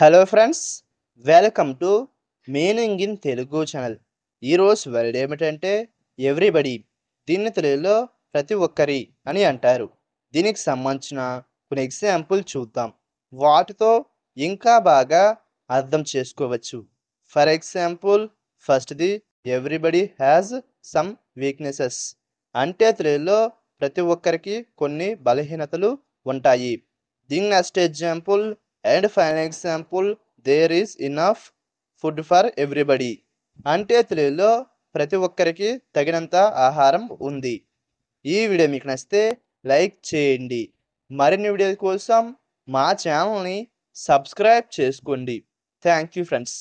hello friends welcome to meaning in Telugu channel ఈరోజు word ఏమిటంటే everybody దీన్ని తెలుగులో ప్రతి ఒక్కరి అని అంటారు దీనికి సంబంధించిన కొన్ని ఎగ్జాంపుల్ చూద్దాం వాటితో ఇంకా బాగా అర్థం చేసుకోవచ్చు ఫర్ ఎగ్జాంపుల్ ఫస్ట్ది ఎవ్రీబడి హ్యాజ్ సమ్ వీక్నెసెస్ అంటే తెలుగులో ప్రతి ఒక్కరికి కొన్ని బలహీనతలు ఉంటాయి దీని next example and fine example there is enough food for everybody అంటే తెలుగులో ప్రతి ఒక్కరికి తగినంత ఆహారం ఉంది ఈ వీడియో మీకు నచ్చితే లైక్ చేయండి మరిన్ని వీడియోల కోసం మా ఛానల్ని సబ్స్క్రైబ్ చేసుకోండి థ్యాంక్ యూ ఫ్రెండ్స్